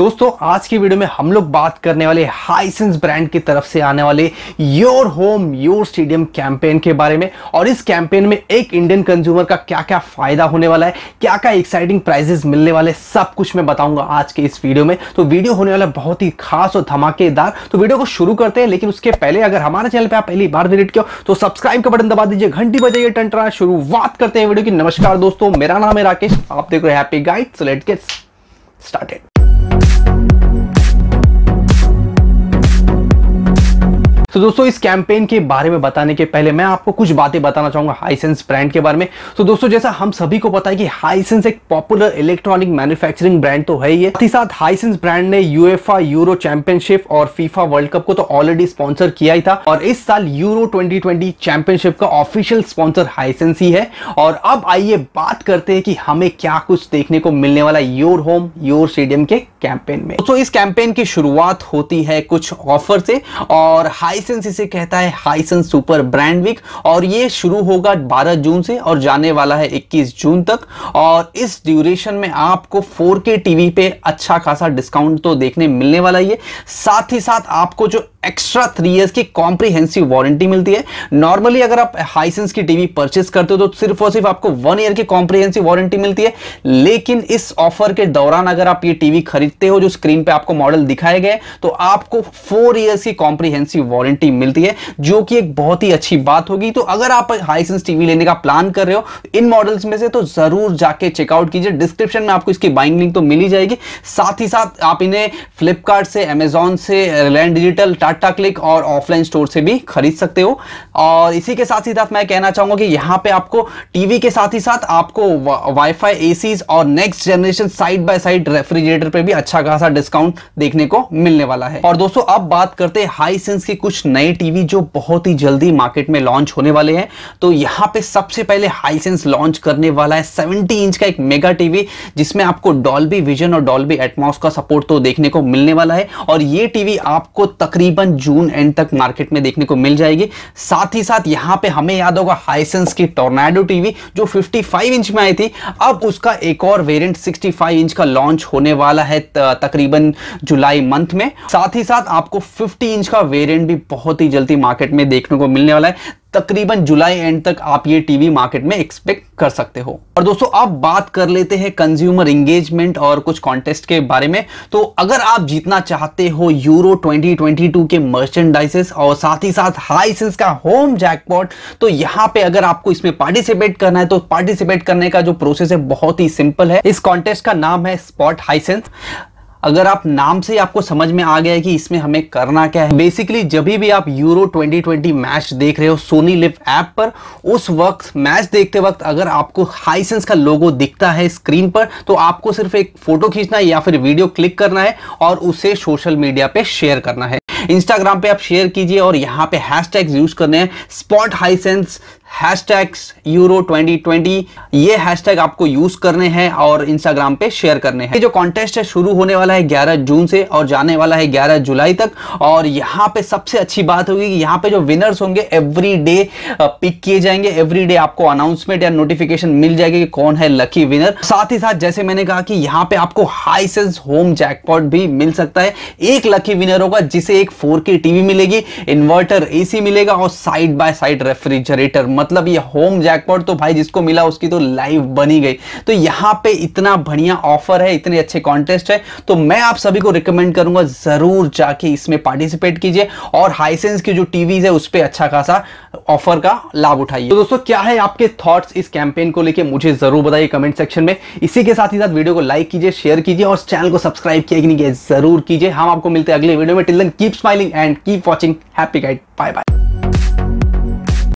दोस्तों आज की वीडियो में हम लोग बात करने वाले हाइसेंस ब्रांड की तरफ से आने वाले your home your stadium campaign के बारे में और इस कैंपेन में एक इंडियन कंज्यूमर का क्या क्या फायदा होने वाला है क्या क्या एक्साइटिंग प्राइजेस मिलने वाले सब कुछ मैं बताऊंगा आज के इस वीडियो में तो वीडियो होने वाला बहुत ही खास और धमाकेदार तो वीडियो को शुरू करते हैं लेकिन उसके पहले अगर हमारे चैनल पर आप पहली बार विजिट किया तो सब्सक्राइब का बटन दबा दीजिए घंटी बजाइए टंटरा शुरू करते हैं वीडियो की नमस्कार दोस्तों मेरा नाम है राकेश आप देख रहे happy guide so let get started तो दोस्तों इस कैंपेन के बारे में बताने के पहले मैं आपको कुछ बातें बताना चाहूंगा हाईसेंस ब्रांड के बारे में तो दोस्तों जैसा हम सभी को पता है कि हाईसेंस एक पॉपुलर इलेक्ट्रॉनिक मैन्युफैक्चरिंग ब्रांड तो है ही है साथ ही साथ हाईसेंस ब्रांड ने यूएफा यूरो चैंपियनशिप और फीफा वर्ल्ड कप को तो ऑलरेडी स्पॉन्सर किया ही था और इस साल यूरो ट्वेंटी चैंपियनशिप का ऑफिशियल स्पॉन्सर हाईसेंस ही है और अब आइए बात करते हैं कि हमें क्या कुछ देखने को मिलने वाला योर होम योर स्टेडियम के कैंपेन में तो इस कैंपेन की शुरुआत होती है कुछ ऑफर से और हाई हाईसेंस इसे कहता है हाईसेंस सुपर ब्रांड वीक और ये शुरू होगा 12 जून से और जाने वाला है 21 जून तक और इस ड्यूरेशन में आपको 4K टीवी पे अच्छा खासा डिस्काउंट तो देखने मिलने वाला ही है साथ ही साथ आपको जो एक्स्ट्रा थ्री ईयर्स की कॉम्प्रीहेंसिव वारंटी मिलती है नॉर्मली अगर आप हाइसेंस की टीवी परचेस करते हो तो सिर्फ और सिर्फ आपको वन ईयर की कॉम्प्रीहेंसिव वारंटी मिलती है लेकिन इस ऑफर के दौरान अगर आप ये टीवी खरीदते हो जो स्क्रीन पे आपको मॉडल दिखाए गए तो आपको फोर ईयर्स की कॉम्प्रीहेंसिव वारंटी गारंटी मिलती है जो कि एक बहुत ही अच्छी बात होगी तो अगर आप हाईसेंस टीवी लेने का प्लान कर रहे हो इन मॉडल्स में से तो जरूर जाके चेकआउट कीजिए डिस्क्रिप्शन में आपको इसकी बाइंग लिंक तो मिल ही जाएगी साथ ही साथ आप इन्हें फ्लिपकार्ट से अमेजोन से रिलायंस डिजिटल टाटा क्लिक और ऑफलाइन स्टोर से भी खरीद सकते हो और इसी के साथ ही साथ मैं कहना चाहूंगा कि यहाँ पे आपको टीवी के साथ ही साथ आपको वाईफाई एसीज और next generation side by side refrigerator पे भी अच्छा खासा डिस्काउंट देखने को मिलने वाला है और दोस्तों अब बात करते हैं हाई सेंस की कुछ कुछ नए टीवी जो बहुत ही जल्दी मार्केट में लॉन्च होने वाले हैं तो यहां पे सबसे पहले हाईसेंस लॉन्च करने वाला है 70 इंच का एक मेगा टीवी जिसमें आपको डॉल्बी विजन और डॉल्बी एटमॉस का सपोर्ट तो देखने को मिलने वाला है और ये टीवी आपको तकरीबन जून एंड तक मार्केट में देखने को मिल जाएगी साथ ही साथ यहां पर हमें याद होगा हाईसेंस की टोर्नाडो टीवी जो फिफ्टी इंच में आई थी अब उसका एक और वेरियंट सिक्सटी इंच का लॉन्च होने वाला है तकरीबन जुलाई मंथ में साथ ही साथ आपको 50 इंच का वेरिएंट भी बहुत ही जल्दी मार्केट में देखने को मिलने वाला है तकरीबन जुलाई एंड तक आप ये टीवी मार्केट में एक्सपेक्ट कर सकते हो और दोस्तों आप बात कर लेते हैं कंज्यूमर एंगेजमेंट और कुछ कॉन्टेस्ट के बारे में तो अगर आप जीतना चाहते हो यूरो 2022 के मर्चेंडाइजेस और साथ ही साथ हाईसेंस का होम जैकपॉट तो यहाँ पे अगर आपको इसमें पार्टिसिपेट करना है तो पार्टिसिपेट करने का जो प्रोसेस है बहुत ही सिंपल है इस कॉन्टेस्ट का नाम है स्पॉट हाईसेंस अगर आप नाम से आपको समझ में आ गया है कि इसमें हमें करना क्या है बेसिकली जब भी आप यूरो 2020 मैच देख रहे हो सोनी लिव ऐप पर उस वक्त मैच देखते वक्त अगर आपको हाईसेंस का लोगो दिखता है स्क्रीन पर तो आपको सिर्फ एक फोटो खींचना है या फिर वीडियो क्लिक करना है और उसे सोशल मीडिया पे शेयर करना है इंस्टाग्राम पे आप शेयर कीजिए और यहाँ पे हैशटैग यूज करने हैं स्पॉट हाईसेंस हैशटैग्स यूरो 2020 ये हैशटैग आपको यूज करने हैं और इंस्टाग्राम पे शेयर करने हैं ये जो कॉन्टेस्ट है शुरू होने वाला है 11 जून से और जाने वाला है 11 जुलाई तक और यहाँ पे सबसे अच्छी बात होगी कि यहाँ पे जो विनर्स होंगे एवरी डे पिक किए जाएंगे एवरी डे आपको अनाउंसमेंट या नोटिफिकेशन मिल जाएगी कि कौन है लकी विनर साथ ही साथ जैसे मैंने कहा कि यहाँ पे आपको सेंस होम जैकपॉट भी मिल सकता है एक लकी विनर होगा जिसे एक फोर टीवी मिलेगी इन्वर्टर एसी मिलेगा और साइड बाय साइड रेफ्रिजरेटर मतलब ये होम जैकपॉट तो भाई जिसको मिला उसकी तो लाइव बनी गई तो यहाँ पे इतना बढ़िया ऑफर है इतने अच्छे कॉन्टेस्ट है तो मैं आप सभी को रिकमेंड करूंगा जरूर जाके इसमें पार्टिसिपेट कीजिए और हाईसेंस की जो टीवीज है उस पर अच्छा खासा ऑफर का लाभ उठाइए तो दोस्तों क्या है आपके थॉट्स इस कैंपेन को लेकर मुझे जरूर बताइए कमेंट सेक्शन में इसी के साथ ही साथ वीडियो को लाइक कीजिए शेयर कीजिए और चैनल को सब्सक्राइब किया कि नहीं किया जरूर कीजिए हम आपको मिलते हैं अगले वीडियो में till then keep smiling and keep watching happy guide bye bye